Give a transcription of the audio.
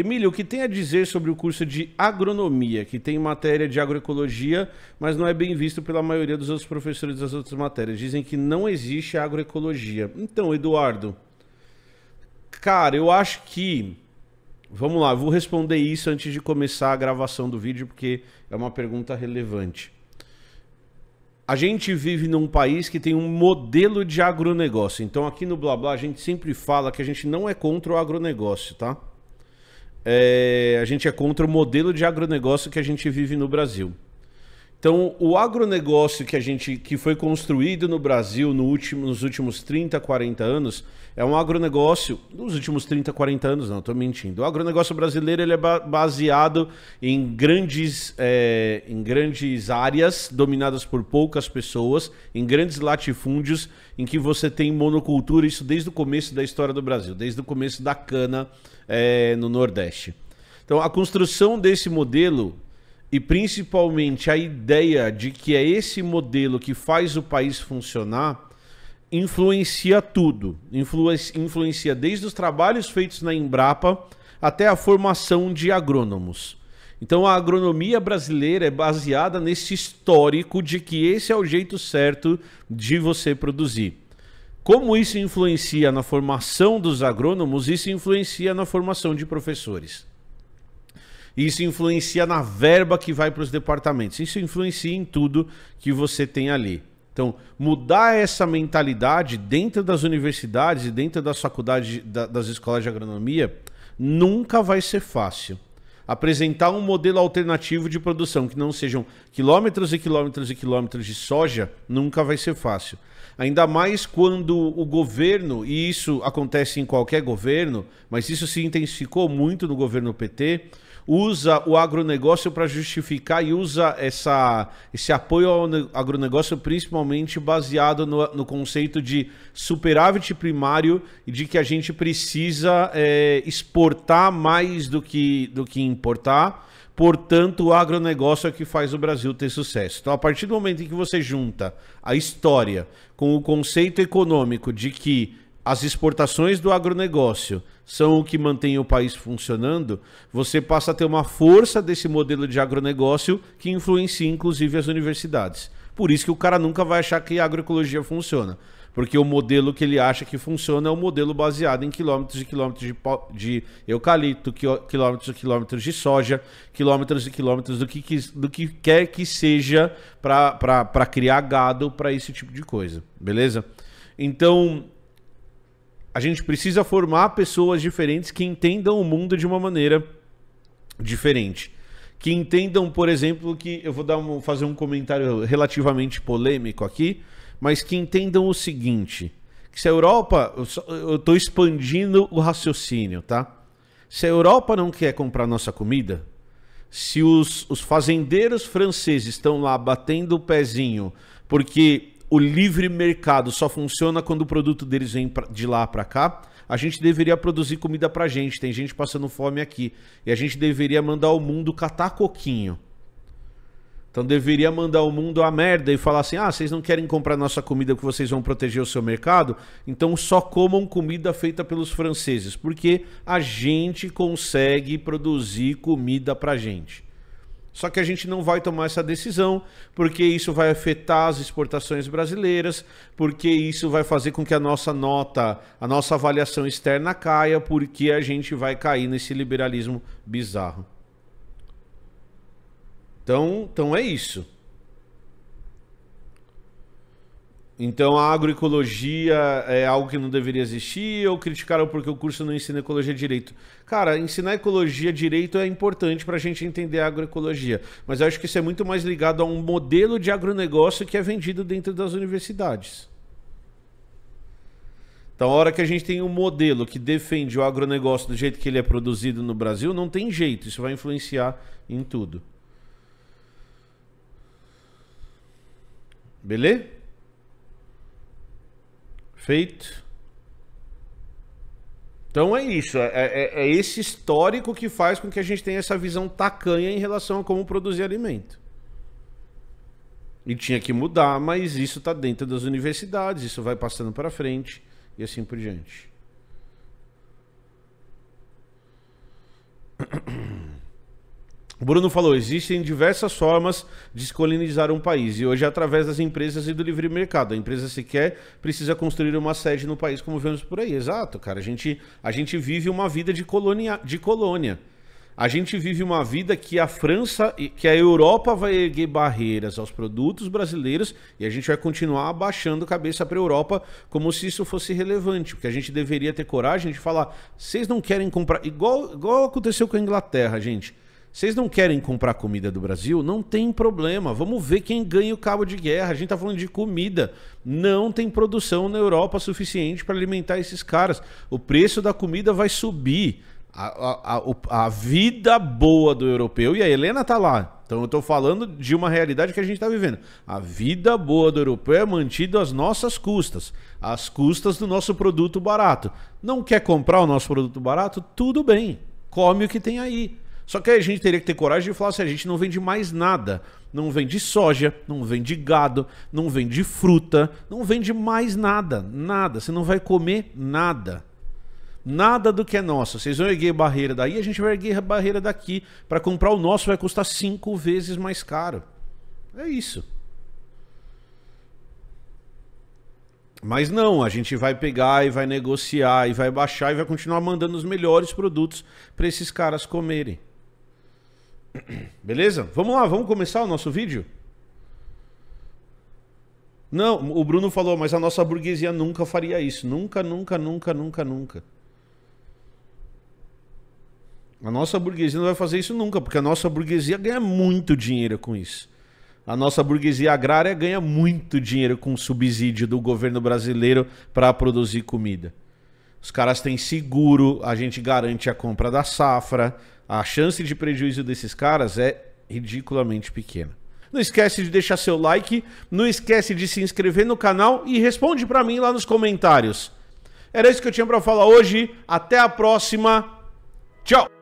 Emílio, o que tem a dizer sobre o curso de agronomia, que tem matéria de agroecologia, mas não é bem visto pela maioria dos outros professores das outras matérias? Dizem que não existe agroecologia. Então, Eduardo, cara, eu acho que. Vamos lá, vou responder isso antes de começar a gravação do vídeo, porque é uma pergunta relevante. A gente vive num país que tem um modelo de agronegócio. Então, aqui no Blá Blá, a gente sempre fala que a gente não é contra o agronegócio, tá? é, a gente é contra o modelo de agronegócio que a gente vive no Brasil. Então, o agronegócio que a gente que foi construído no Brasil no último, nos últimos 30, 40 anos, é um agronegócio nos últimos 30, 40 anos, não, estou mentindo. O agronegócio brasileiro ele é baseado em grandes, é, em grandes áreas dominadas por poucas pessoas, em grandes latifúndios em que você tem monocultura, isso desde o começo da história do Brasil, desde o começo da cana é, no Nordeste. Então, a construção desse modelo e principalmente a ideia de que é esse modelo que faz o país funcionar influencia tudo. Influencia desde os trabalhos feitos na Embrapa até a formação de agrônomos. Então a agronomia brasileira é baseada nesse histórico de que esse é o jeito certo de você produzir. Como isso influencia na formação dos agrônomos, isso influencia na formação de professores. Isso influencia na verba que vai para os departamentos. Isso influencia em tudo que você tem ali. Então, mudar essa mentalidade dentro das universidades e dentro das faculdades, das escolas de agronomia, nunca vai ser fácil. Apresentar um modelo alternativo de produção que não sejam quilômetros e quilômetros e quilômetros de soja nunca vai ser fácil. Ainda mais quando o governo, e isso acontece em qualquer governo, mas isso se intensificou muito no governo PT, usa o agronegócio para justificar e usa essa, esse apoio ao agronegócio principalmente baseado no, no conceito de superávit primário e de que a gente precisa é, exportar mais do que, do que importar. Portanto, o agronegócio é que faz o Brasil ter sucesso. Então, a partir do momento em que você junta a história com o conceito econômico de que as exportações do agronegócio são o que mantém o país funcionando, você passa a ter uma força desse modelo de agronegócio que influencia inclusive as universidades. Por isso que o cara nunca vai achar que a agroecologia funciona. Porque o modelo que ele acha que funciona é o um modelo baseado em quilômetros e quilômetros de, de eucalipto, quilômetros e quilômetros de soja, quilômetros e quilômetros do que, do que quer que seja para criar gado, para esse tipo de coisa. Beleza? Então, a gente precisa formar pessoas diferentes que entendam o mundo de uma maneira diferente. Que entendam, por exemplo, que eu vou dar um, fazer um comentário relativamente polêmico aqui, mas que entendam o seguinte: que se a Europa, eu estou expandindo o raciocínio, tá? Se a Europa não quer comprar nossa comida, se os, os fazendeiros franceses estão lá batendo o pezinho porque o livre mercado só funciona quando o produto deles vem de lá para cá, a gente deveria produzir comida pra gente. Tem gente passando fome aqui. E a gente deveria mandar o mundo catar coquinho. Então deveria mandar o mundo a merda e falar assim: ah, vocês não querem comprar nossa comida porque vocês vão proteger o seu mercado? Então só comam comida feita pelos franceses, porque a gente consegue produzir comida pra gente. Só que a gente não vai tomar essa decisão, porque isso vai afetar as exportações brasileiras, porque isso vai fazer com que a nossa nota, a nossa avaliação externa caia, porque a gente vai cair nesse liberalismo bizarro. Então, então é isso. Então a agroecologia é algo que não deveria existir ou criticaram porque o curso não ensina ecologia direito? Cara, ensinar ecologia direito é importante para a gente entender a agroecologia, mas eu acho que isso é muito mais ligado a um modelo de agronegócio que é vendido dentro das universidades. Então, a hora que a gente tem um modelo que defende o agronegócio do jeito que ele é produzido no Brasil, não tem jeito, isso vai influenciar em tudo. Beleza? Feito. Então é isso, é, é, é, é, esse histórico que faz com que a gente tenha essa visão tacanha em relação a como produzir alimento. E tinha que mudar, mas isso está dentro das universidades, isso vai passando para frente e assim por diante. O Bruno falou: existem diversas formas de descolonizar um país, e hoje é através das empresas e do livre mercado. A empresa sequer precisa construir uma sede no país, como vemos por aí. Exato, cara. A gente, a gente vive uma vida de, colônia. de colônia. A gente vive uma vida que a França, que a Europa vai erguer barreiras aos produtos brasileiros e a gente vai continuar abaixando a cabeça para a Europa como se isso fosse relevante, porque a gente deveria ter coragem de falar: vocês não querem comprar. Igual, igual aconteceu com a Inglaterra, gente. Vocês não querem comprar comida do Brasil? Não tem problema. Vamos ver quem ganha o cabo de guerra. A gente está falando de comida. Não tem produção na Europa suficiente para alimentar esses caras. O preço da comida vai subir. A, a, a, vida boa do europeu, e a Helena tá lá. Então eu estou falando de uma realidade que a gente está vivendo. A vida boa do europeu é mantida às nossas custas, às custas do nosso produto barato. Não quer comprar o nosso produto barato? Tudo bem, come o que tem aí. Só que aí a gente teria que ter coragem de falar se assim, a gente não vende mais nada. Não vende soja, não vende gado, não vende fruta, não vende mais nada, nada. Você não vai comer nada. Nada do que é nosso. Vocês vão erguer barreira daí, a gente vai erguer barreira daqui. Para comprar o nosso vai custar cinco vezes mais caro. É isso. Mas não, a gente vai pegar e vai negociar e vai baixar e vai continuar mandando os melhores produtos para esses caras comerem. Beleza? Vamos lá, vamos começar o nosso vídeo? Não, o Bruno falou, mas a nossa burguesia nunca faria isso. Nunca, nunca, nunca, nunca, nunca. A nossa burguesia não vai fazer isso nunca, porque a nossa burguesia ganha muito dinheiro com isso. A nossa burguesia agrária ganha muito dinheiro com subsídio do governo brasileiro para produzir comida. Os caras têm seguro, a gente garante a compra da safra. A chance de prejuízo desses caras é ridiculamente pequena. Não esquece de deixar seu like, não esquece de se inscrever no canal e responde para mim lá nos comentários. Era isso que eu tinha para falar hoje. Até a próxima. Tchau.